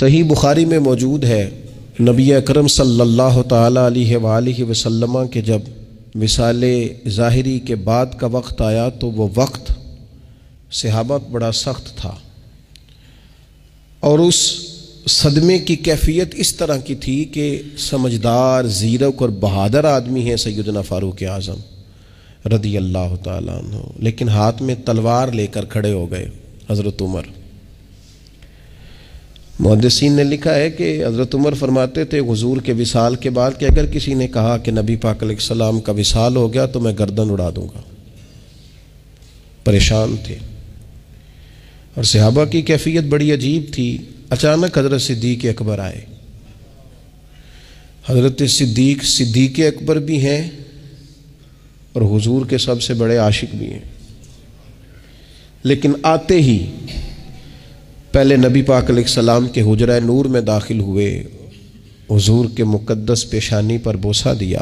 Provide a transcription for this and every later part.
सही बुखारी में मौजूद है नबी अकरम सल्लल्लाहु अलैहि अलैहि वसल्लम के जब मिसाल ज़ाहरी के बाद का वक्त आया तो वो वक्त सहाबत बड़ा सख्त था और उस सदमे की कैफियत इस तरह की थी कि समझदार ज़ीरक और बहादुर आदमी हैं सैदना फ़ारूक आज़म रदी अल्लाह तु लेकिन हाथ में तलवार लेकर खड़े हो गए हज़रत उमर मुहदसिन ने लिखा है कि हज़रत उमर फरमाते थे हजूर के विसाल के बाद कि अगर किसी ने कहा कि नबी पाक सलाम का विसाल हो गया तो मैं गर्दन उड़ा दूँगा परेशान थे और सिहाबा की कैफियत बड़ी अजीब थी अचानक हज़रत सिद्दीक अकबर आए हज़रत सिद्दीक सिद्दीक अकबर भी हैं और हजूर के सबसे बड़े आशिक भी हैं लेकिन आते ही पहले नबी पाक सलाम के हजरा नूर में दाखिल हुए हजूर के मुकदस पेशानी पर बोसा दिया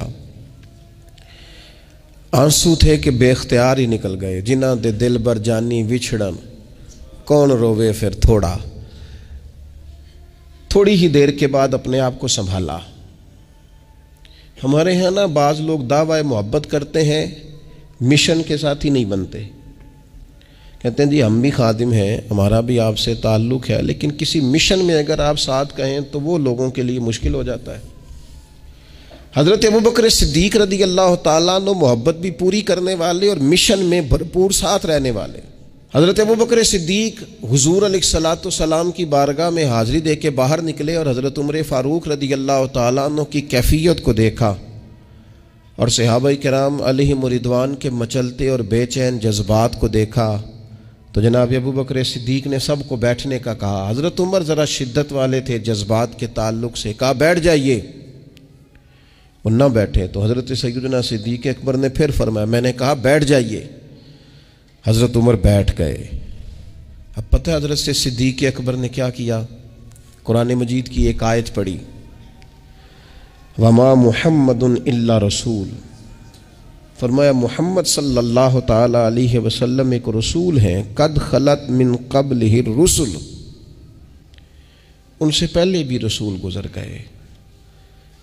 आंसू थे कि बेख्तियार ही निकल गए जिन्हों दे दिल बर जानी विछड़न कौन रोवे फिर थोड़ा थोड़ी ही देर के बाद अपने आप को संभाला हमारे यहाँ ना बाज़ लोग दावा मोहब्बत करते हैं मिशन के साथ ही नहीं बनते कहते हैं जी हम भी खादिम हैं हमारा भी आपसे ताल्लुक़ है लेकिन किसी मिशन में अगर आप साथ कहें तो वो लोगों के लिए मुश्किल हो जाता है हज़रत अबू बकर सिद्दीक रदी अल्लाह तु मोहब्बत भी पूरी करने वाले और मिशन में भरपूर साथ रहने वाले हज़रत अबू बकर सिद्दीक हजूर सलाम की बारगाह में हाज़िरी दे के बाहर निकले और हज़रत उम्र फ़ारूक रदी अल्लाह तु की कैफियत को देखा और सहाब कराम मरिदवान के मचलते और बेचैन जज्बात को देखा तो जनाब अबू बकर सिद्दीक ने सबको बैठने का कहा हज़रत उमर ज़रा शिद्दत वाले थे जज्बात के ताल्लुक से कहा बैठ जाइए वो न बैठे तो हज़रत सैदना सिद्दीक अकबर ने फिर फरमाया मैंने कहा बैठ जाइए हज़रत उमर बैठ गए अब पता है हज़रत सिद्दीक अकबर ने क्या किया कुरान मजीद की एक आयत पढ़ी वमा मोहम्मद रसूल फरमाया मोहम्मद सल्लल्लाहु ताला अलैहि वसल्लम एक रसूल हैं कद खलत मिन कबल रसुल उनसे पहले भी रसूल गुजर गए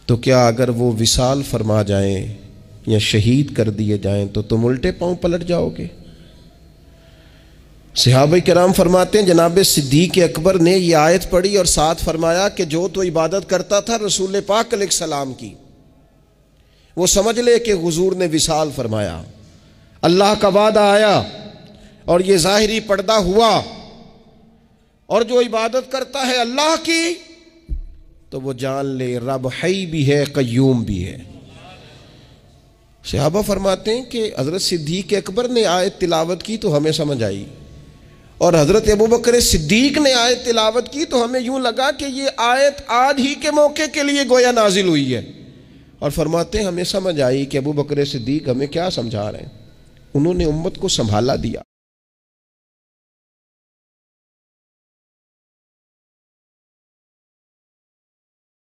तो क्या अगर वो विसाल फरमा जाएं या शहीद कर दिए जाएं तो तुम उल्टे पांव पलट जाओगे सिहाब कराम फरमाते हैं जनाब सिद्दीक अकबर ने यह आयत पढ़ी और साथ फरमाया कि जो तो इबादत करता था रसूल पाक सलाम की वो समझ ले कि हजूर ने विशाल फरमाया अल्लाह का वादा आया और ये जाहिरी पर्दा हुआ और जो इबादत करता है अल्लाह की तो वो जान ले रब हई भी है कयूम भी है सहाबा फरमाते हैं कि हज़रत सिद्दीक अकबर ने आय तिलावत की तो हमें समझ आई और हज़रत अबू बकर सिद्दीक ने आयत तिलावत की तो हमें यूं लगा कि ये आयत आज ही के मौके के लिए गोया नाजिल हुई है और फरमाते हमें समझ आई कि अबू बकर सिद्दीक हमें क्या समझा रहे हैं उन्होंने उम्मत को संभाला दिया